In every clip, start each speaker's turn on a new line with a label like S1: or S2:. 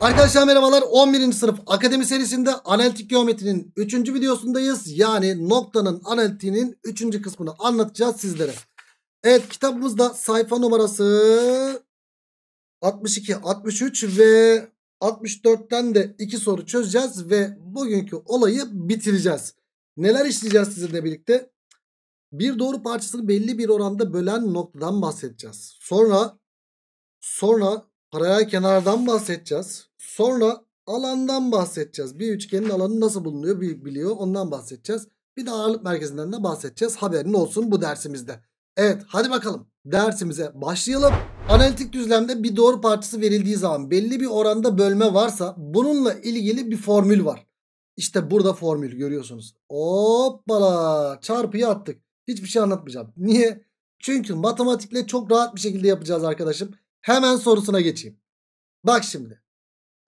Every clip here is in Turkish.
S1: Arkadaşlar merhabalar 11. sınıf akademi serisinde analitik geometrinin 3. videosundayız. Yani noktanın analitiğinin 3. kısmını anlatacağız sizlere. Evet kitabımızda sayfa numarası 62, 63 ve 64'ten de 2 soru çözeceğiz ve bugünkü olayı bitireceğiz. Neler işleyeceğiz sizinle birlikte? Bir doğru parçasını belli bir oranda bölen noktadan bahsedeceğiz. Sonra sonra paralel kenardan bahsedeceğiz. Sonra alandan bahsedeceğiz. Bir üçgenin alanı nasıl bulunuyor biliyor ondan bahsedeceğiz. Bir de ağırlık merkezinden de bahsedeceğiz. Haberin olsun bu dersimizde. Evet hadi bakalım dersimize başlayalım. Analitik düzlemde bir doğru parçası verildiği zaman belli bir oranda bölme varsa bununla ilgili bir formül var. İşte burada formül görüyorsunuz. Hoppala çarpıyı attık. Hiçbir şey anlatmayacağım. Niye? Çünkü matematikle çok rahat bir şekilde yapacağız arkadaşım. Hemen sorusuna geçeyim. Bak şimdi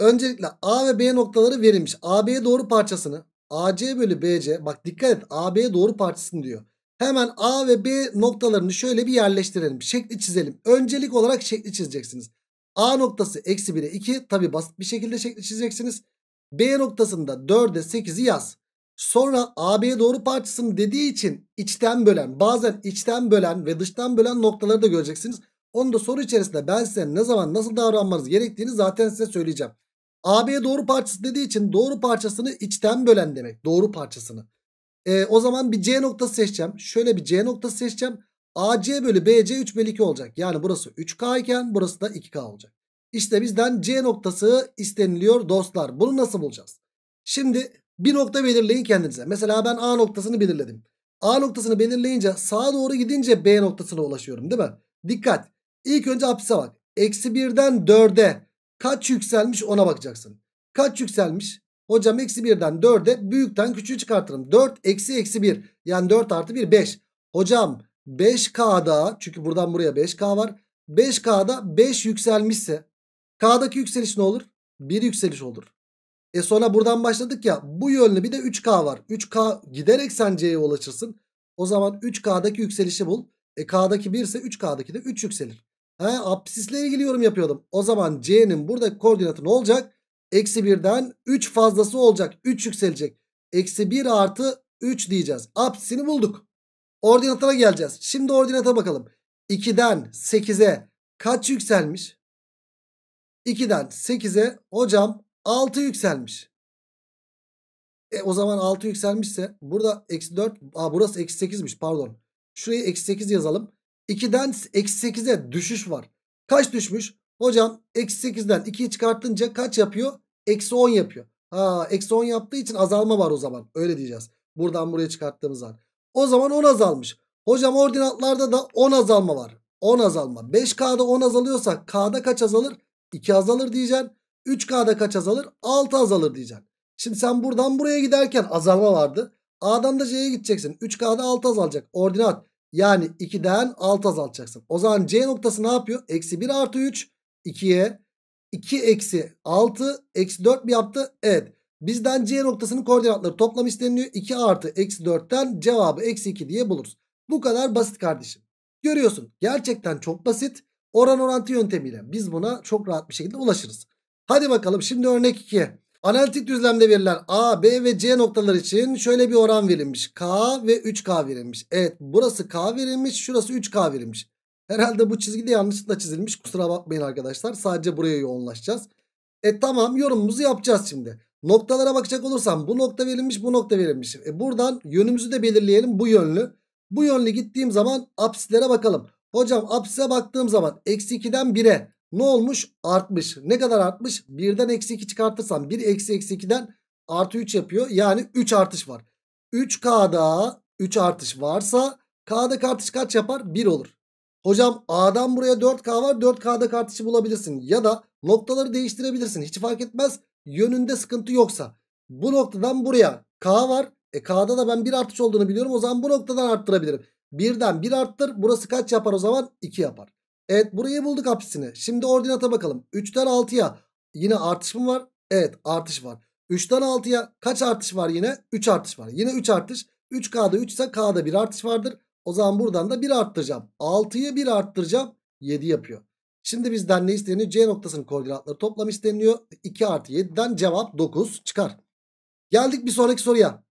S1: Öncelikle A ve B noktaları verilmiş. AB'ye doğru parçasını AC bölü BC bak dikkat et AB'ye doğru parçasını diyor. Hemen A ve B noktalarını şöyle bir yerleştirelim. Şekli çizelim. Öncelik olarak şekli çizeceksiniz. A noktası eksi 1'e 2. Tabi basit bir şekilde şekli çizeceksiniz. B noktasında 4'e 8'i yaz. Sonra AB'ye doğru parçasını dediği için içten bölen bazen içten bölen ve dıştan bölen noktaları da göreceksiniz. Onu da soru içerisinde ben size ne zaman nasıl davranmanız gerektiğini zaten size söyleyeceğim. AB doğru parçası dediği için doğru parçasını içten bölen demek. Doğru parçasını. E, o zaman bir C noktası seçeceğim. Şöyle bir C noktası seçeceğim. AC bölü BC 3 bölü 2 olacak. Yani burası 3K iken burası da 2K olacak. İşte bizden C noktası isteniliyor dostlar. Bunu nasıl bulacağız? Şimdi bir nokta belirleyin kendinize. Mesela ben A noktasını belirledim. A noktasını belirleyince sağa doğru gidince B noktasına ulaşıyorum değil mi? Dikkat. İlk önce hapise bak. Eksi 1'den 4'e Kaç yükselmiş ona bakacaksın. Kaç yükselmiş? Hocam eksi 1'den 4'e büyükten küçüğü çıkartırım. 4 eksi eksi 1 yani 4 artı 1 5. Hocam 5K'da çünkü buradan buraya 5K var. 5K'da 5 yükselmişse K'daki yükseliş ne olur? 1 yükseliş olur. E sonra buradan başladık ya bu yönlü bir de 3K var. 3K giderek sen C'ye ulaşırsın. O zaman 3K'daki yükselişi bul. E K'daki 1 ise 3K'daki de 3 yükselir. Ha, apsisle ilgili yorum yapıyordum. O zaman C'nin burada koordinatı ne olacak? Eksi 1'den 3 fazlası olacak. 3 yükselecek. Eksi 1 artı 3 diyeceğiz. Apsisini bulduk. Ordinatına geleceğiz. Şimdi ordinata bakalım. 2'den 8'e kaç yükselmiş? 2'den 8'e hocam 6 yükselmiş. E o zaman 6 yükselmişse burada eksi 4 aa, burası eksi 8'miş pardon. Şuraya eksi 8 yazalım. 2'den eksi 8'e düşüş var. Kaç düşmüş? Hocam eksi 8'den 2'yi çıkartınca kaç yapıyor? Eksi 10 yapıyor. Ha eksi 10 yaptığı için azalma var o zaman. Öyle diyeceğiz. Buradan buraya çıkarttığımız zaman. O zaman 10 azalmış. Hocam ordinatlarda da 10 azalma var. 10 azalma. 5K'da 10 azalıyorsa K'da kaç azalır? 2 azalır diyeceksin. 3K'da kaç azalır? 6 azalır diyeceksin. Şimdi sen buradan buraya giderken azalma vardı. A'dan da C'ye gideceksin. 3K'da 6 azalacak. Ordinat. Yani 2'den 6 azaltacaksın. O zaman C noktası ne yapıyor? Eksi 1 artı 3 2'ye 2 eksi 6 eksi 4 mi yaptı? Evet. Bizden C noktasının koordinatları toplam isteniliyor. 2 artı eksi 4'ten cevabı eksi 2 diye buluruz. Bu kadar basit kardeşim. Görüyorsun gerçekten çok basit. Oran orantı yöntemiyle biz buna çok rahat bir şekilde ulaşırız. Hadi bakalım şimdi örnek 2. Analitik düzlemde verilen A, B ve C noktalar için şöyle bir oran verilmiş. K ve 3K verilmiş. Evet burası K verilmiş şurası 3K verilmiş. Herhalde bu çizgi de yanlışlıkla çizilmiş. Kusura bakmayın arkadaşlar. Sadece buraya yoğunlaşacağız. E tamam yorumumuzu yapacağız şimdi. Noktalara bakacak olursam bu nokta verilmiş bu nokta verilmiş. E buradan yönümüzü de belirleyelim bu yönlü. Bu yönlü gittiğim zaman apsislere bakalım. Hocam apsise baktığım zaman eksi 2'den 1'e ne olmuş? Artmış. Ne kadar artmış? 1'den eksi 2 çıkartırsam 1 eksi eksi 2'den artı 3 yapıyor. Yani 3 artış var. 3K'da 3 artış varsa K'daki artış kaç yapar? 1 olur. Hocam A'dan buraya 4K var. 4K'daki artışı bulabilirsin. Ya da noktaları değiştirebilirsin. Hiç fark etmez. Yönünde sıkıntı yoksa. Bu noktadan buraya K var. E K'da da ben 1 artış olduğunu biliyorum. O zaman bu noktadan arttırabilirim. 1'den 1 arttır. Burası kaç yapar o zaman? 2 yapar. Evet burayı bulduk hapisini. Şimdi ordinata bakalım. 3'ten 6'ya yine artış mı var? Evet artış var. 3'ten 6'ya kaç artış var yine? 3 artış var. Yine 3 artış. 3K'da 3 ise K'da 1 artış vardır. O zaman buradan da 1 arttıracağım. 6'yı 1 arttıracağım. 7 yapıyor. Şimdi bizden ne isteniyor? C noktasının koordinatları toplam isteniyor. 2 artı 7'den cevap 9 çıkar. Geldik bir sonraki soruya.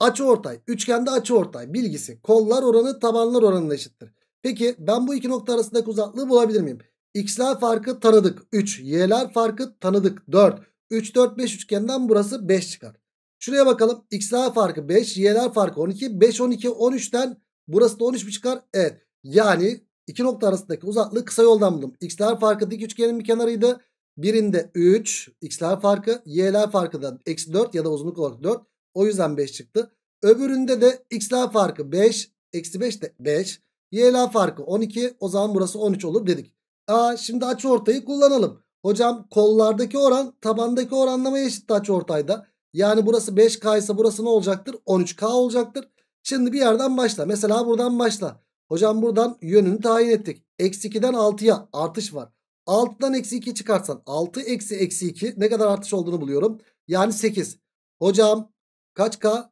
S1: Açı ortay. Üçgende açı ortay bilgisi. Kollar oranı tabanlar oranına eşittir. Peki ben bu iki nokta arasındaki uzaklığı bulabilir miyim? X'ler farkı tanıdık 3. Y'ler farkı tanıdık 4. 3, 4, 5 üçgenden burası 5 çıkar. Şuraya bakalım. X'ler farkı 5. Y'ler farkı 12. 5, 12, 13'ten burası da 13 mi çıkar? Evet. Yani iki nokta arasındaki uzaklığı kısa yoldan buldum. X'ler farkı dik üçgenin bir kenarıydı. Birinde 3 x'ler farkı y'ler farkı da eksi 4 ya da uzunluk olarak 4. O yüzden 5 çıktı. Öbüründe de x'ler farkı 5 eksi 5 de 5. Y'la farkı 12 o zaman burası 13 olur dedik. Aa, şimdi açı ortayı kullanalım. Hocam kollardaki oran tabandaki oranlamaya eşittir açı ortayda. Yani burası 5K ise burası ne olacaktır? 13K olacaktır. Şimdi bir yerden başla. Mesela buradan başla. Hocam buradan yönünü tayin ettik. Eksi 2'den 6'ya artış var. 6'dan eksi 2 çıkarsan 6 eksi eksi 2 ne kadar artış olduğunu buluyorum. Yani 8. Hocam kaç K?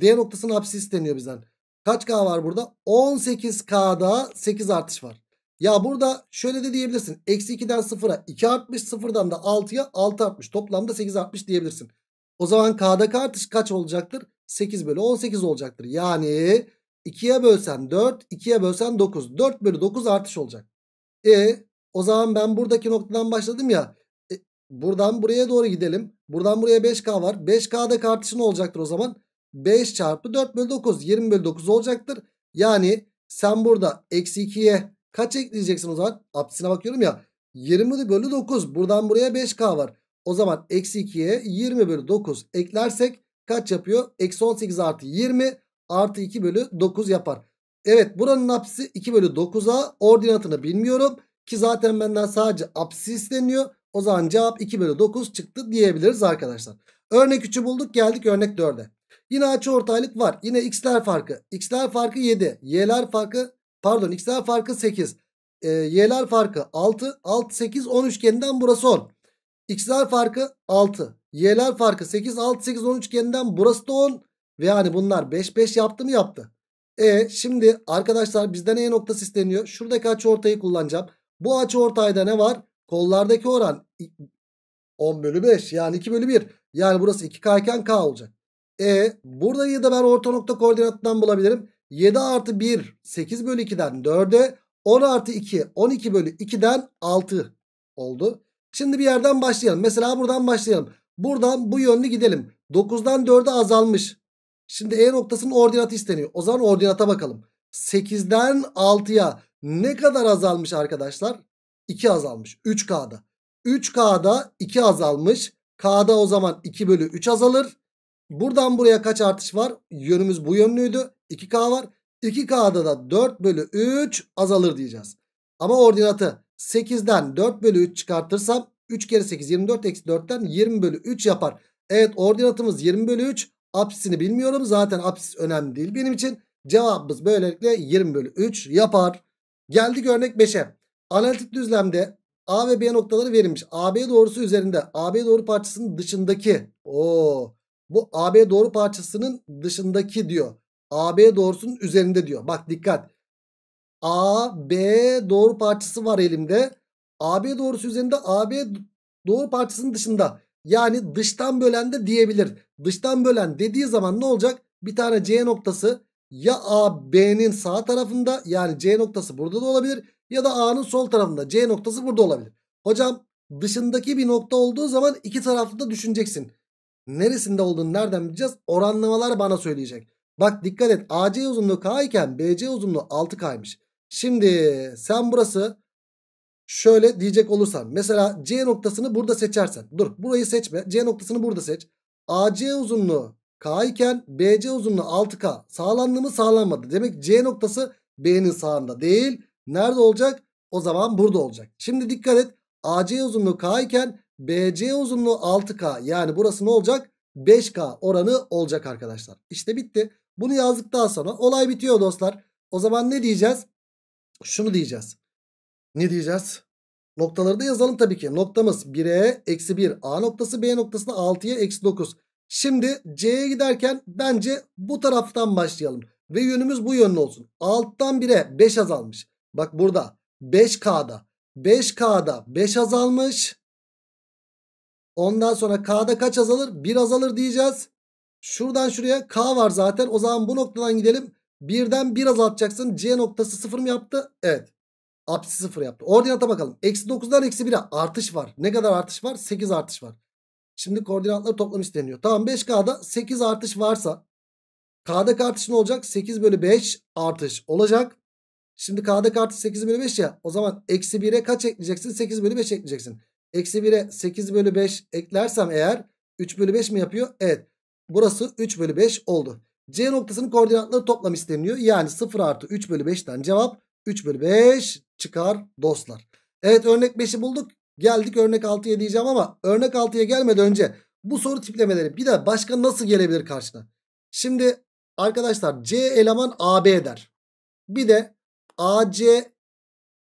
S1: D noktasının apsisi deniyor bizden. Kaç K var burada? 18K'da 8 artış var. Ya burada şöyle de diyebilirsin. Eksi 2'den 0'a 2 artmış. 0'dan da 6'ya 6 artmış. Toplamda 8 artmış diyebilirsin. O zaman K'daki artış kaç olacaktır? 8 bölü 18 olacaktır. Yani 2'ye bölsen 4, 2'ye bölsen 9. 4 bölü 9 artış olacak. E o zaman ben buradaki noktadan başladım ya. E, buradan buraya doğru gidelim. Buradan buraya 5K var. 5K'daki artışı ne olacaktır o zaman? 5 çarpı 4 bölü 9 20 bölü 9 olacaktır. Yani sen burada eksi 2'ye kaç ekleyeceksin o zaman? Apsisine bakıyorum ya 20 bölü 9 buradan buraya 5k var. O zaman eksi 2'ye 20 bölü 9 eklersek kaç yapıyor? Eksi 18 artı 20 artı 2 bölü 9 yapar. Evet buranın apsisi 2 bölü 9'a ordinatını bilmiyorum. Ki zaten benden sadece apsisi isteniyor. O zaman cevap 2 bölü 9 çıktı diyebiliriz arkadaşlar. Örnek 3'ü bulduk geldik örnek 4'e. Yine açı ortaylık var. Yine x'ler farkı. X'ler farkı 7. Y'ler farkı pardon x'ler farkı 8. E, ee, y'ler farkı 6. 6 8 10 üçgeninden burası 10. X'ler farkı 6. Y'ler farkı 8. 6 8 10 üçgeninden burası da 10. Ve yani bunlar 5 5 yaptı mı yaptı. E şimdi arkadaşlar bizden E noktası isteniyor. Şuradaki açı ortayı kullanacağım. Bu açı ortayda ne var? Kollardaki oran 10 bölü 5 yani 2 bölü 1. Yani burası 2K iken K olacak. E burayı da ben orta nokta koordinatından bulabilirim. 7 artı 1 8 bölü 2'den 4'e 10 artı 2 12 bölü 2'den 6 oldu. Şimdi bir yerden başlayalım. Mesela buradan başlayalım. Buradan bu yönlü gidelim. 9'dan 4'e azalmış. Şimdi E noktasının ordinatı isteniyor. O zaman ordinata bakalım. 8'den 6'ya ne kadar azalmış arkadaşlar? 2 azalmış. 3K'da. 3K'da 2 azalmış. K'da o zaman 2 bölü 3 azalır. Buradan buraya kaç artış var? Yönümüz bu yönlüydü. 2K var. 2K'da da 4 bölü 3 azalır diyeceğiz. Ama ordinatı 8'den 4 bölü 3 çıkartırsam 3 kere 8 24 eksi 4'ten 20 bölü 3 yapar. Evet ordinatımız 20 bölü 3. Apsisini bilmiyorum. Zaten apsis önemli değil benim için. Cevabımız böylelikle 20 bölü 3 yapar. Geldik örnek 5'e. Analitik düzlemde A ve B noktaları verilmiş. AB doğrusu üzerinde AB doğru parçasının dışındaki o bu AB doğru parçasının dışındaki diyor. AB doğrusunun üzerinde diyor. Bak dikkat. AB doğru parçası var elimde. AB doğrusu üzerinde AB doğru parçasının dışında. Yani dıştan bölen de diyebilir. Dıştan bölen dediği zaman ne olacak? Bir tane C noktası ya AB'nin sağ tarafında yani C noktası burada da olabilir ya da A'nın sol tarafında C noktası burada olabilir. Hocam dışındaki bir nokta olduğu zaman iki tarafta da düşüneceksin. Neresinde olduğunu nereden bileceğiz? Oranlamalar bana söyleyecek. Bak dikkat et AC uzunluğu K iken BC uzunluğu 6K'ymış. Şimdi sen burası şöyle diyecek olursan. Mesela C noktasını burada seçersen. Dur burayı seçme. C noktasını burada seç. AC uzunluğu K iken BC uzunluğu 6K. Sağlandı mı sağlanmadı. Demek C noktası B'nin sağında değil. Nerede olacak? O zaman burada olacak. Şimdi dikkat et. AC uzunluğu K iken BC uzunluğu 6K yani burası ne olacak? 5K oranı olacak arkadaşlar. İşte bitti. Bunu yazdıktan sonra olay bitiyor dostlar. O zaman ne diyeceğiz? Şunu diyeceğiz. Ne diyeceğiz? Noktaları da yazalım tabii ki. Noktamız 1'e eksi 1. A noktası B noktasında 6'ya eksi 9. Şimdi C'ye giderken bence bu taraftan başlayalım. Ve yönümüz bu yönlü olsun. Alttan 1'e 5 azalmış. Bak burada 5K'da. 5K'da 5 azalmış. Ondan sonra K'da kaç azalır? 1 azalır diyeceğiz. Şuradan şuraya K var zaten. O zaman bu noktadan gidelim. 1'den 1 azaltacaksın. C noktası 0 mı yaptı? Evet. Apsi 0 yaptı. Ordinata bakalım. Eksi 9'dan eksi 1'e artış var. Ne kadar artış var? 8 artış var. Şimdi koordinatları toplam isteniyor. Tamam 5K'da 8 artış varsa K'daki artış ne olacak? 8 bölü 5 artış olacak. Şimdi K'daki artış 8 bölü 5 ya. O zaman eksi 1'e kaç ekleyeceksin? 8 bölü 5 ekleyeceksin. Eksi 1'e 8 bölü 5 eklersem eğer 3 bölü 5 mi yapıyor? Evet. Burası 3 bölü 5 oldu. C noktasının koordinatları toplam isteniyor. Yani 0 artı 3 bölü 5'ten cevap 3 bölü 5 çıkar dostlar. Evet örnek 5'i bulduk. Geldik örnek 6'ya diyeceğim ama örnek 6'ya gelmeden önce bu soru tiplemeleri bir de başka nasıl gelebilir karşına? Şimdi arkadaşlar C eleman AB der. Bir de AC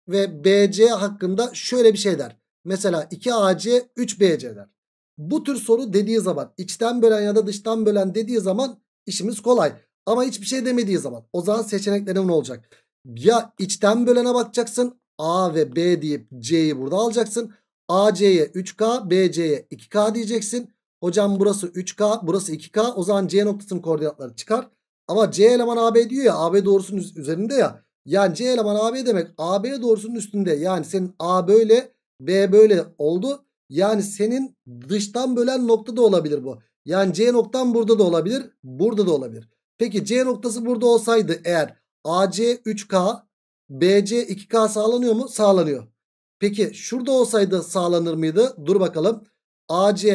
S1: ve BC hakkında şöyle bir şey der. Mesela 2AC 3BC der. Bu tür soru dediği zaman içten bölen ya da dıştan bölen dediği zaman işimiz kolay. Ama hiçbir şey demediği zaman o zaman seçeneklerin ne olacak? Ya içten bölene bakacaksın A ve B deyip C'yi burada alacaksın. AC'ye 3K BC'ye 2K diyeceksin. Hocam burası 3K burası 2K o zaman C noktasının koordinatları çıkar. Ama C eleman AB diyor ya AB doğrusunun üzerinde ya. Yani C eleman AB demek AB doğrusunun üstünde. Yani senin A böyle B böyle oldu. Yani senin dıştan bölen nokta da olabilir bu. Yani C noktan burada da olabilir. Burada da olabilir. Peki C noktası burada olsaydı eğer AC 3K BC 2K sağlanıyor mu? Sağlanıyor. Peki şurada olsaydı sağlanır mıydı? Dur bakalım. AC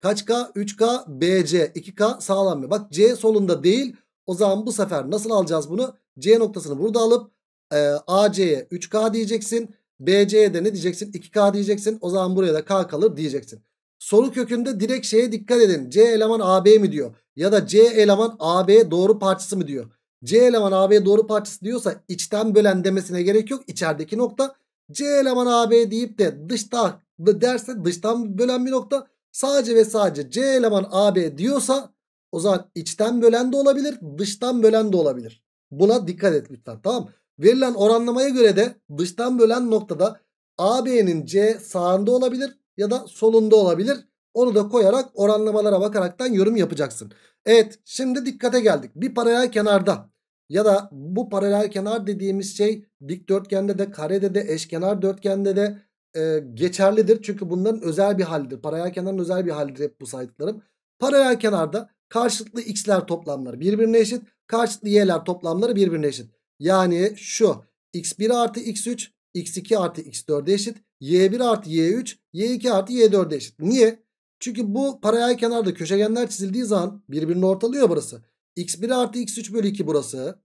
S1: kaç K? 3K BC 2K sağlanmıyor. Bak C solunda değil. O zaman bu sefer nasıl alacağız bunu? C noktasını burada alıp e, AC'ye 3K diyeceksin. BC'ye de ne diyeceksin? 2K diyeceksin. O zaman buraya da K kalır diyeceksin. Soru kökünde direkt şeye dikkat edin. C eleman AB mi diyor? Ya da C eleman AB doğru parçası mı diyor? C eleman AB doğru parçası diyorsa içten bölen demesine gerek yok. İçerideki nokta C eleman AB deyip de dışta derse dıştan bölen bir nokta. Sadece ve sadece C eleman AB diyorsa o zaman içten bölen de olabilir, dıştan bölen de olabilir. Buna dikkat et lütfen tamam mı? Verilen oranlamaya göre de dıştan bölen noktada AB'nin C sağında olabilir ya da solunda olabilir. Onu da koyarak oranlamalara bakaraktan yorum yapacaksın. Evet şimdi dikkate geldik. Bir paralel kenarda ya da bu paralel kenar dediğimiz şey dikdörtgende de karede de eşkenar dörtgende de e, geçerlidir. Çünkü bunların özel bir halidir. Paralel kenarın özel bir halidir hep bu saydıklarım. Paralel kenarda karşılıklı x'ler toplamları birbirine eşit. Karşılıklı y'ler toplamları birbirine eşit. Yani şu x1 artı x3 x2 artı x4'e eşit. y1 artı y3 y2 artı y4'e eşit. Niye? Çünkü bu paralel kenarda köşegenler çizildiği zaman birbirini ortalıyor burası. x1 artı x3 bölü 2 burası.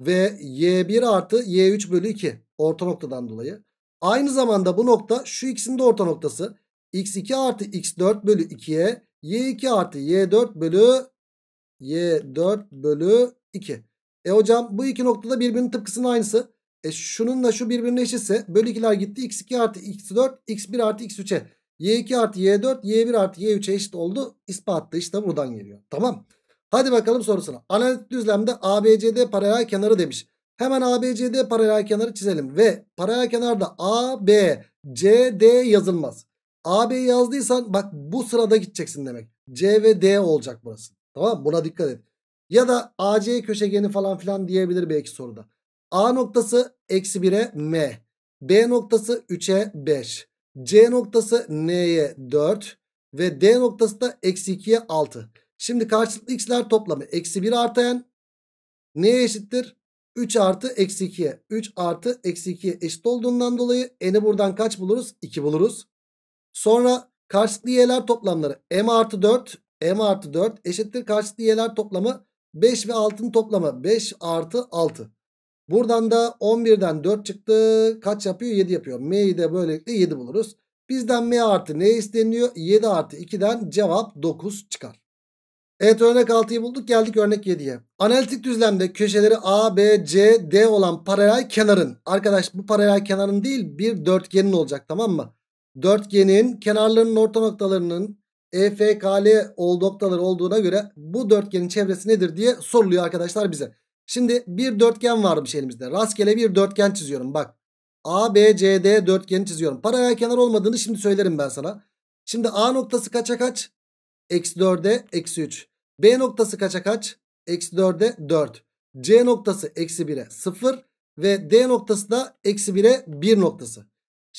S1: Ve y1 artı y3 bölü 2 orta noktadan dolayı. Aynı zamanda bu nokta şu x'in de orta noktası. x2 artı x4 bölü 2'ye y2 artı y4 bölü y4 bölü 2. E hocam bu iki noktada birbirinin tıpkısının aynısı. E şununla şu birbirine eşitse bölü 2'ler gitti. x2 artı x4 x1 artı x3'e y2 artı y4 y1 artı y3'e eşit oldu. İspatlı işte buradan geliyor. Tamam. Hadi bakalım sorusuna. Analitik düzlemde ABCD paralel kenarı demiş. Hemen ABCD paralel kenarı çizelim ve paralel kenarda AB CD yazılmaz. AB yazdıysan bak bu sırada gideceksin demek. C ve D olacak burası. Tamam buna dikkat et. Ya da AC köşegeni falan filan diyebilir belki soruda. A noktası eksi 1'e M. B noktası 3'e 5. C noktası N'ye 4. Ve D noktası da eksi 2'ye 6. Şimdi karşılıklı x'ler toplamı eksi 1 artı n. Neye eşittir? 3 artı eksi 2'ye. 3 artı eksi 2'ye eşit olduğundan dolayı n'i buradan kaç buluruz? 2 buluruz. Sonra karşılıklı y'ler toplamları m artı 4. m artı 4 eşittir karşılıklı y'ler toplamı 5 ve 6'nın toplamı 5 artı 6. Buradan da 11'den 4 çıktı. Kaç yapıyor? 7 yapıyor. M'yi de böylelikle 7 buluruz. Bizden M artı ne isteniyor? 7 artı 2'den cevap 9 çıkar. Evet örnek 6'yı bulduk geldik örnek 7'ye. Analitik düzlemde köşeleri A, B, C, D olan paralel kenarın. Arkadaş bu paralel kenarın değil bir dörtgenin olacak tamam mı? Dörtgenin kenarlarının orta noktalarının EFKL ol noktaları olduğuna göre bu dörtgenin çevresi nedir diye soruluyor arkadaşlar bize. Şimdi bir dörtgen varmış elimizde. Rastgele bir dörtgen çiziyorum bak. ABCD dörtgeni çiziyorum. Paralel kenar olmadığını şimdi söylerim ben sana. Şimdi A noktası kaça kaç? Eksi 4'e eksi 3. B noktası kaça kaç? Eksi 4'e 4. C noktası eksi 1'e 0. Ve D noktası da eksi 1'e 1 noktası.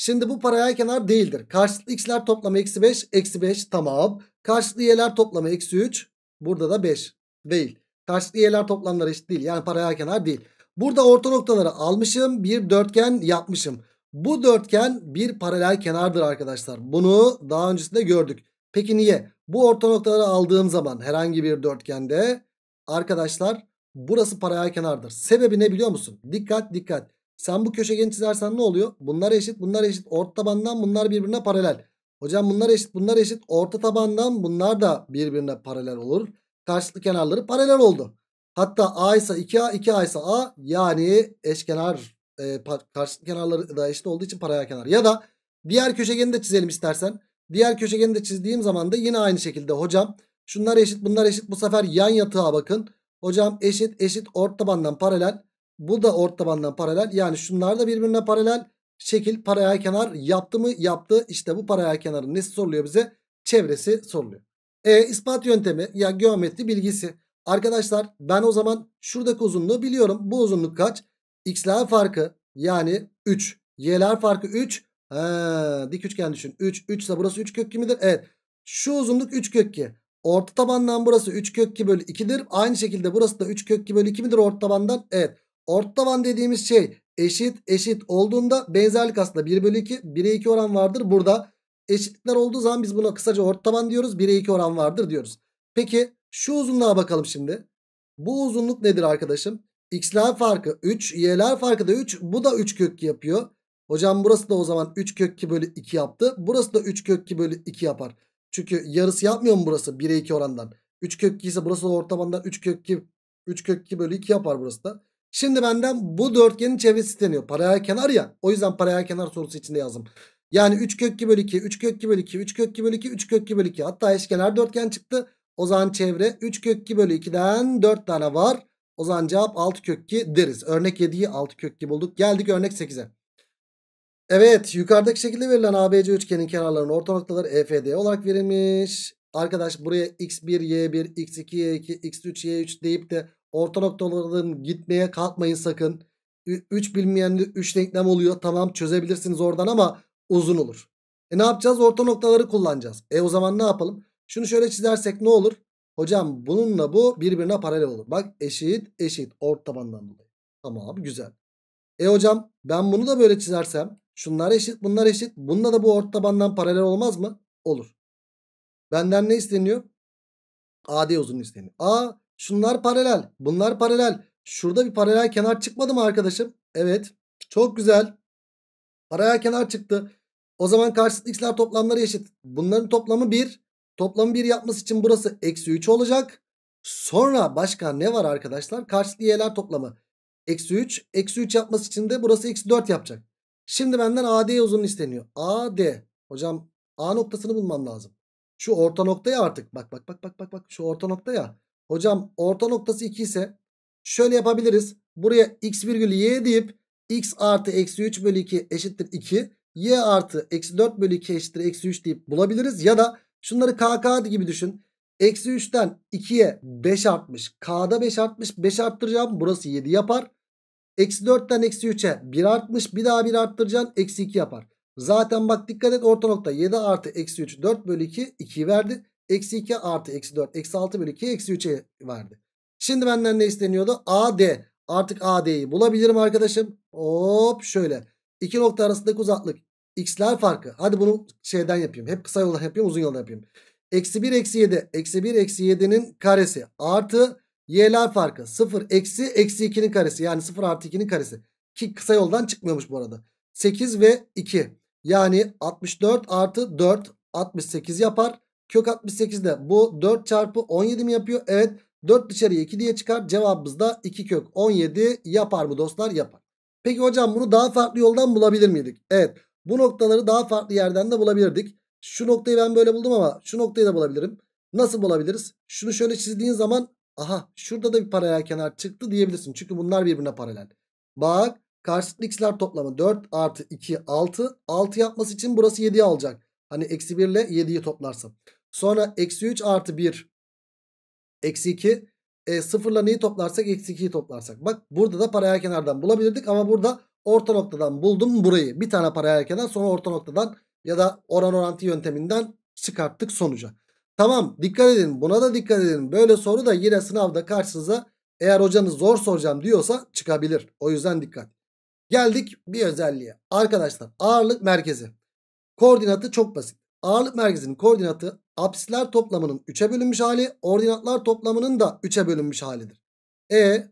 S1: Şimdi bu paraya kenar değildir. Karşılıklı x'ler toplamı eksi 5. Eksi 5 tamam. Karşılıklı y'ler toplamı eksi 3. Burada da 5 değil. Karşılıklı y'ler toplamları eşit değil. Yani paraya kenar değil. Burada orta noktaları almışım. Bir dörtgen yapmışım. Bu dörtgen bir paralel kenardır arkadaşlar. Bunu daha öncesinde gördük. Peki niye? Bu orta noktaları aldığım zaman herhangi bir dörtgende arkadaşlar burası paralel kenardır. Sebebi ne biliyor musun? Dikkat dikkat. Sen bu köşegeni çizersen ne oluyor? Bunlar eşit, bunlar eşit. Orta tabandan bunlar birbirine paralel. Hocam bunlar eşit, bunlar eşit. Orta tabandan bunlar da birbirine paralel olur. Karşılıklı kenarları paralel oldu. Hatta A ise 2A, 2A ise A. Yani eşkenar e, karşılıklı kenarları da eşit olduğu için paralel kenar. Ya da diğer köşegeni de çizelim istersen. Diğer köşegeni de çizdiğim zaman da yine aynı şekilde hocam. Şunlar eşit, bunlar eşit. Bu sefer yan yatığa bakın. Hocam eşit, eşit, orta tabandan paralel. Bu da ort tabandan paralel. Yani şunlar da birbirine paralel. Şekil paralel kenar yaptı mı? Yaptı. İşte bu paralel kenarın nesi soruluyor bize? Çevresi soruluyor. E ispat yöntemi ya yani geometri bilgisi. Arkadaşlar ben o zaman şuradaki uzunluğu biliyorum. Bu uzunluk kaç? X'ler farkı yani 3. Y'ler farkı 3. Ha, dik üçgen düşün. 3. 3 ise burası 3 kök 2 midir? Evet. Şu uzunluk 3 kök ki Orta tabandan burası 3 kök ki bölü 2'dir. Aynı şekilde burası da 3 kök ki bölü 2 midir orta tabandan? Evet. Ort taban dediğimiz şey eşit eşit olduğunda benzerlik aslında 1 bölü 2 1'e 2 oran vardır. Burada eşitler olduğu zaman biz buna kısaca ort taban diyoruz 1'e 2 oran vardır diyoruz. Peki şu uzunluğa bakalım şimdi. Bu uzunluk nedir arkadaşım? X'ler farkı 3 Y'ler farkı da 3 bu da 3 kök yapıyor. Hocam burası da o zaman 3 kök 2 bölü 2 yaptı. Burası da 3 kök 2 bölü 2 yapar. Çünkü yarısı yapmıyor mu burası 1'e 2 orandan? 3 kök 2 ise burası da ortamandan 3 kök 2 3 kök 2 bölü 2 yapar burası da. Şimdi benden bu dörtgenin çevresi isteniyor. Paralel kenar ya. O yüzden paralel kenar sorusu içinde yazdım. Yani 3 kök 2 bölü 2, 3 kök 2 bölü 2, 3 kök 2 bölü 2, 3 kök 2 bölü 2. Hatta eşkenar dörtgen çıktı. O zaman çevre 3 kök 2 bölü 2'den 4 tane var. O zaman cevap 6 kök 2 deriz. Örnek 7'yi 6 kök 2 bulduk. Geldik örnek 8'e. Evet yukarıdaki şekilde verilen ABC üçgenin kenarlarının orta noktaları EFD olarak verilmiş. Arkadaş buraya x1, y1, x2, y2, x3, y3 deyip de Orta noktalardan gitmeye kalkmayın sakın. 3 bilmeyenli 3 denklem oluyor. Tamam çözebilirsiniz oradan ama uzun olur. E ne yapacağız? Orta noktaları kullanacağız. E o zaman ne yapalım? Şunu şöyle çizersek ne olur? Hocam bununla bu birbirine paralel olur. Bak eşit eşit ort tabandan dolayı. Tamam abi güzel. E hocam ben bunu da böyle çizersem şunlar eşit bunlar eşit. Bununla da bu ort tabandan paralel olmaz mı? Olur. Benden ne isteniyor? AD uzun isteniyor. A Şunlar paralel. Bunlar paralel. Şurada bir paralel kenar çıkmadı mı arkadaşım? Evet. Çok güzel. Paralel kenar çıktı. O zaman karşılıklı x'ler toplamları eşit. Bunların toplamı 1. Toplamı 1 yapması için burası eksi 3 olacak. Sonra başka ne var arkadaşlar? Karşılıklı y'ler toplamı. Eksi 3. Eksi 3 yapması için de burası eksi 4 yapacak. Şimdi benden AD uzun isteniyor. AD. Hocam A noktasını bulmam lazım. Şu orta noktaya artık. Bak bak bak bak bak. bak. Şu orta noktaya. Hocam orta noktası 2 ise şöyle yapabiliriz. Buraya x virgül y deyip x artı eksi 3 bölü 2 eşittir 2. y artı eksi 4 bölü 2 eşittir eksi 3 deyip bulabiliriz. Ya da şunları kk gibi düşün. Eksi 3'ten 2'ye 5 artmış. K'da 5 artmış. 5 arttıracağım. Burası 7 yapar. Eksi 4'ten eksi 3'e 1 artmış. Bir daha 1 arttıracağım Eksi 2 yapar. Zaten bak dikkat et orta nokta 7 artı eksi 3 4 bölü 2 2'yi verdi. Eksi 2 artı eksi 4 eksi 6 bölü 2 eksi 3'e verdi. Şimdi benden ne isteniyordu? AD. Artık AD'yi bulabilirim arkadaşım. Hop şöyle. İki nokta arasındaki uzaklık. X'ler farkı. Hadi bunu şeyden yapayım. Hep kısa yoldan yapayım uzun yoldan yapayım. Eksi 1 eksi 7. Eksi 1 eksi 7'nin karesi. Artı y'ler farkı. 0 eksi eksi 2'nin karesi. Yani 0 artı 2'nin karesi. Ki kısa yoldan çıkmıyormuş bu arada. 8 ve 2. Yani 64 artı 4 68 yapar. Kök 68 de bu 4 çarpı 17 mi yapıyor? Evet 4 dışarıya 2 diye çıkar. Cevabımız da 2 kök 17 yapar mı dostlar? Yapar. Peki hocam bunu daha farklı yoldan bulabilir miydik? Evet bu noktaları daha farklı yerden de bulabilirdik. Şu noktayı ben böyle buldum ama şu noktayı da bulabilirim. Nasıl bulabiliriz? Şunu şöyle çizdiğin zaman aha şurada da bir paralel kenar çıktı diyebilirsin. Çünkü bunlar birbirine paralel. Bak karşılıklı x'ler toplamı 4 artı 2 6. 6 yapması için burası 7'yi alacak. Hani eksi 1 ile 7'yi toplarsın. Sonra eksi 3 artı 1 eksi 2. E, sıfırla neyi toplarsak eksi 2'yi toplarsak. Bak burada da paralel kenardan bulabilirdik ama burada orta noktadan buldum burayı. Bir tane paralel kenar sonra orta noktadan ya da oran orantı yönteminden çıkarttık sonuca. Tamam dikkat edin buna da dikkat edin. Böyle soru da yine sınavda karşınıza eğer hocanız zor soracağım diyorsa çıkabilir. O yüzden dikkat. Geldik bir özelliğe. Arkadaşlar ağırlık merkezi. Koordinatı çok basit. Ağırlık merkezinin koordinatı apsisler toplamının 3'e bölünmüş hali, ordinatlar toplamının da 3'e bölünmüş halidir. E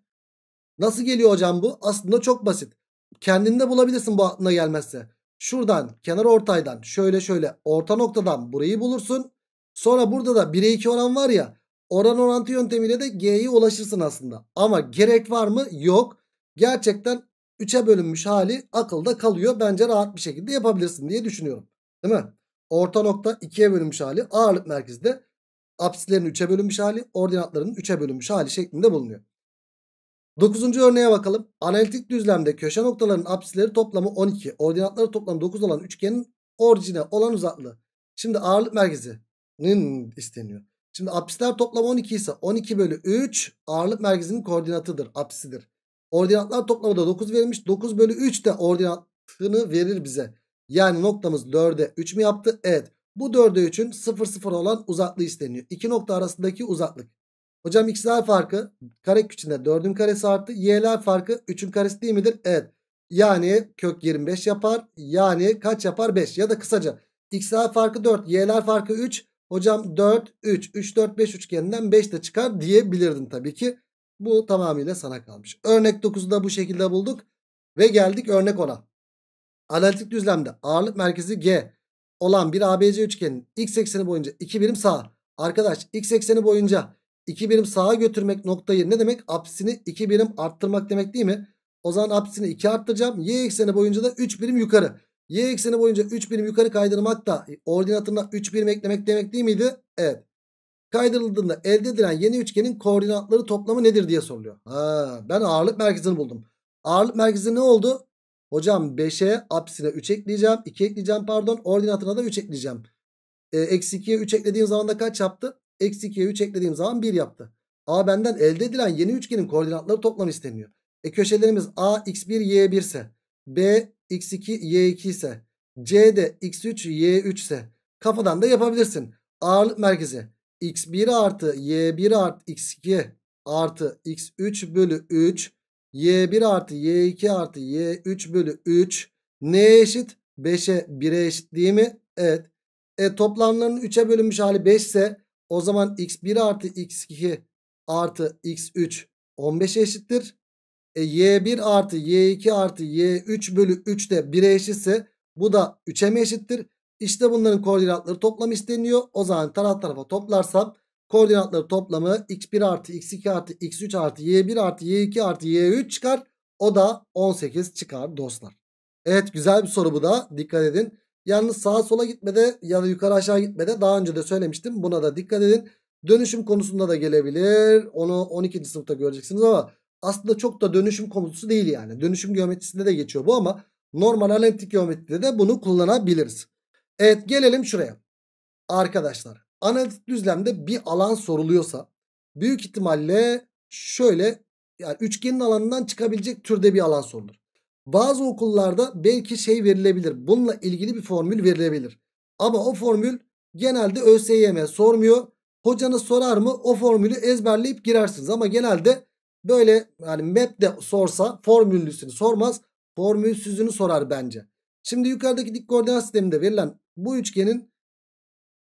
S1: nasıl geliyor hocam bu? Aslında çok basit. Kendinde bulabilirsin bu aklına gelmezse. Şuradan kenar ortaydan şöyle şöyle orta noktadan burayı bulursun. Sonra burada da 1'e 2 oran var ya oran orantı yöntemiyle de G'ye ulaşırsın aslında. Ama gerek var mı? Yok. Gerçekten 3'e bölünmüş hali akılda kalıyor. Bence rahat bir şekilde yapabilirsin diye düşünüyorum. Değil mi? Orta nokta 2'ye bölünmüş hali. Ağırlık merkezi de apsislerin 3'e bölünmüş hali. Ordinatlarının 3'e bölünmüş hali şeklinde bulunuyor. 9. örneğe bakalım. Analitik düzlemde köşe noktalarının apsisleri toplamı 12. Ordinatları toplamı 9 olan üçgenin orijine olan uzaklığı. Şimdi ağırlık merkezinin isteniyor. Şimdi apsisler toplamı 12 ise 12 bölü 3 ağırlık merkezinin koordinatıdır. Apsisidir. Ordinatlar toplamı da 9 verilmiş. 9 bölü 3 de ordinatını verir bize. Yani noktamız 4'e 3 mü yaptı? Evet. Bu 4'e 3'ün 0 0 olan uzaklığı isteniyor. İki nokta arasındaki uzaklık. Hocam x'ler farkı kare içinde 4'ün karesi artı y'ler farkı 3'ün karesi değil midir? Evet. Yani kök 25 yapar. Yani kaç yapar? 5. Ya da kısaca x'ler farkı 4, y'ler farkı 3. Hocam 4, 3, 3, 4, 5 üçgeninden 5 de çıkar diyebilirdin tabii ki. Bu tamamıyla sana kalmış. Örnek 9'u da bu şekilde bulduk. Ve geldik örnek 10'a. Analitik düzlemde ağırlık merkezi G olan bir ABC üçgenin x ekseni boyunca 2 birim sağa. Arkadaş x ekseni boyunca 2 birim sağa götürmek noktayı ne demek? Apsisini 2 birim arttırmak demek değil mi? O zaman apsisini 2 arttıracağım. Y ekseni boyunca da 3 birim yukarı. Y ekseni boyunca 3 birim yukarı kaydırmak da e, ordinatına 3 birim eklemek demek değil miydi? Evet. Kaydırıldığında elde edilen yeni üçgenin koordinatları toplamı nedir diye soruluyor. Ha, ben ağırlık merkezini buldum. Ağırlık merkezi ne oldu? Hocam 5'e apsine 3 ekleyeceğim. 2 ekleyeceğim pardon. Ordinatına da 3 ekleyeceğim. E, eksi 2'ye 3 eklediğim zaman da kaç yaptı? Eksi 2'ye 3 eklediğim zaman 1 yaptı. A benden elde edilen yeni üçgenin koordinatları toplam isteniyor. E köşelerimiz A x1 y1 ise B x2 y2 ise C de x3 y3 ise kafadan da yapabilirsin. Ağırlık merkezi x1 artı y1 artı x2 artı x3 bölü 3 y1 artı y2 artı y3 bölü 3 neye eşit? 5'e 1'e eşit değil mi? Evet. E, toplamların 3'e bölünmüş hali 5 ise o zaman x1 artı x2 artı x3 15'e eşittir. E, y1 artı y2 artı y3 bölü 3 de 1'e eşitse bu da 3'e mi eşittir? İşte bunların koordinatları toplam isteniyor. O zaman taraf tarafa toplarsam Koordinatları toplamı x1 artı x2 artı x3 artı y1 artı y2 artı y3 çıkar. O da 18 çıkar dostlar. Evet güzel bir soru bu da dikkat edin. Yalnız sağa sola gitmede ya da yukarı aşağı gitmede daha önce de söylemiştim. Buna da dikkat edin. Dönüşüm konusunda da gelebilir. Onu 12. sınıfta göreceksiniz ama aslında çok da dönüşüm konusu değil yani. Dönüşüm geometrisinde de geçiyor bu ama normal analitik geometride de bunu kullanabiliriz. Evet gelelim şuraya. Arkadaşlar analitik düzlemde bir alan soruluyorsa büyük ihtimalle şöyle yani üçgenin alanından çıkabilecek türde bir alan sorulur. Bazı okullarda belki şey verilebilir. Bununla ilgili bir formül verilebilir. Ama o formül genelde ÖSYM sormuyor. Hocanız sorar mı? O formülü ezberleyip girersiniz. Ama genelde böyle yani map de sorsa formüllüsünü sormaz. Formülsüzünü sorar bence. Şimdi yukarıdaki dik koordinat sisteminde verilen bu üçgenin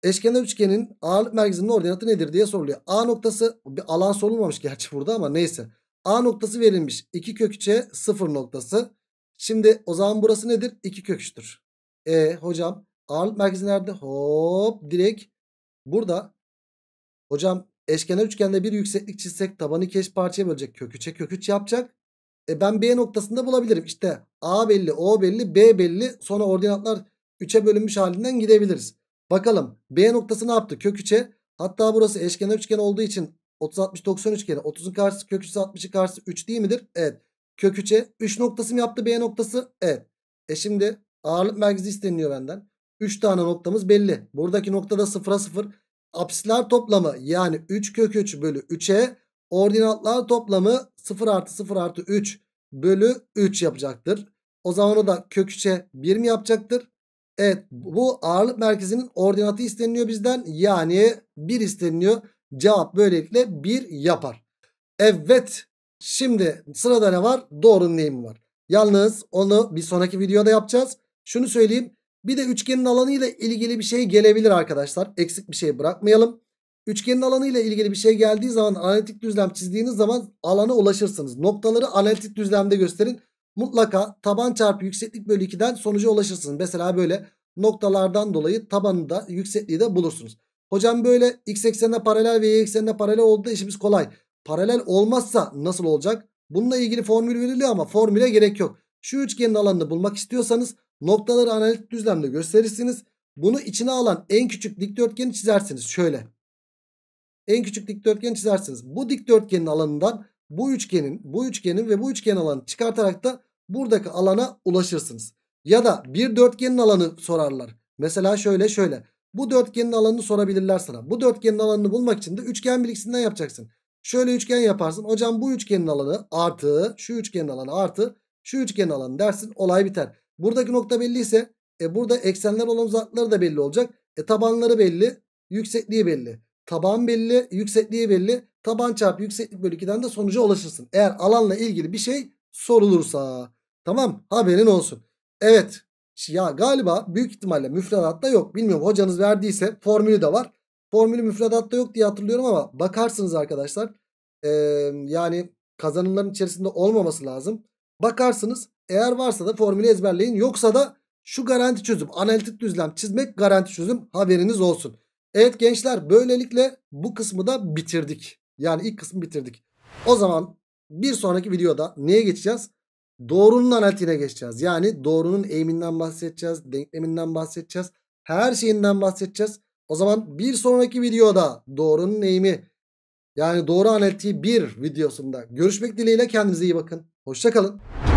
S1: Eşkenar üçgenin ağırlık merkezinin ordinatı nedir diye soruluyor. A noktası bir alan sorulmamış gerçi burada ama neyse. A noktası verilmiş. 2 kök 3'e 0 noktası. Şimdi o zaman burası nedir? 2 kök 3'tür. E hocam ağırlık merkezi nerede? Hop direkt burada. Hocam eşkenar üçgende bir yükseklik çizsek tabanı keş parçaya bölecek. Kök 3'e kök 3 yapacak. E ben B noktasında bulabilirim. İşte A belli, O belli, B belli. Sonra ordinatlar 3'e bölünmüş halinden gidebiliriz. Bakalım B noktası ne yaptı? Kök 3'e. Hatta burası eşkenar üçgen olduğu için 30-60-90 üçgeni. 30'un karşısı kök 3'ü 60'ın karşısı 3 değil midir? Evet. Kök 3'e 3 noktası mı yaptı B noktası? Evet. E şimdi ağırlık merkezi isteniliyor benden. 3 tane noktamız belli. Buradaki noktada 0'a 0. Apsisler toplamı yani 3 kök 3 bölü 3'e ordinatlar toplamı 0 artı 0 artı 3 bölü 3 yapacaktır. O zaman o da kök 3'e 1 mi yapacaktır? Evet bu ağırlık merkezinin ordinatı isteniliyor bizden. Yani 1 isteniliyor. Cevap böylelikle 1 yapar. Evet şimdi sırada ne var? Doğrunun eğimi var. Yalnız onu bir sonraki videoda yapacağız. Şunu söyleyeyim. Bir de üçgenin alanı ile ilgili bir şey gelebilir arkadaşlar. Eksik bir şey bırakmayalım. Üçgenin alanı ile ilgili bir şey geldiği zaman analitik düzlem çizdiğiniz zaman alana ulaşırsınız. Noktaları analitik düzlemde gösterin mutlaka taban çarpı yükseklik bölü 2'den sonuca ulaşırsınız. Mesela böyle noktalardan dolayı tabanı da yüksekliği de bulursunuz. Hocam böyle x eksenine paralel ve y eksenine paralel olduğu işimiz kolay. Paralel olmazsa nasıl olacak? Bununla ilgili formül veriliyor ama formüle gerek yok. Şu üçgenin alanını bulmak istiyorsanız noktaları analitik düzlemde gösterirsiniz. Bunu içine alan en küçük dikdörtgeni çizersiniz. Şöyle. En küçük dikdörtgeni çizersiniz. Bu dikdörtgenin alanından bu üçgenin, bu üçgenin ve bu üçgen alanı çıkartarak da buradaki alana ulaşırsınız. Ya da bir dörtgenin alanı sorarlar. Mesela şöyle şöyle. Bu dörtgenin alanını sorabilirler sana. Bu dörtgenin alanını bulmak için de üçgen bilgisinden yapacaksın. Şöyle üçgen yaparsın. Hocam bu üçgenin alanı artı, şu üçgenin alanı artı, şu üçgenin alanı dersin. Olay biter. Buradaki nokta belli ise e burada eksenler olan uzaklıkları da belli olacak. E tabanları belli, yüksekliği belli. Taban belli, yüksekliği belli taban çarpı yükseklik bölü 2'den de sonuca ulaşırsın. Eğer alanla ilgili bir şey sorulursa. Tamam haberin olsun. Evet ya galiba büyük ihtimalle müfredatta yok. Bilmiyorum hocanız verdiyse formülü de var. Formülü müfredatta yok diye hatırlıyorum ama bakarsınız arkadaşlar. Ee, yani kazanımların içerisinde olmaması lazım. Bakarsınız eğer varsa da formülü ezberleyin. Yoksa da şu garanti çözüm analitik düzlem çizmek garanti çözüm haberiniz olsun. Evet gençler böylelikle bu kısmı da bitirdik. Yani ilk kısmı bitirdik. O zaman bir sonraki videoda neye geçeceğiz? Doğrunun analitiğine geçeceğiz. Yani doğrunun eğiminden bahsedeceğiz. Denkleminden bahsedeceğiz. Her şeyinden bahsedeceğiz. O zaman bir sonraki videoda doğrunun eğimi yani doğru analitiği bir videosunda görüşmek dileğiyle kendinize iyi bakın. Hoşçakalın.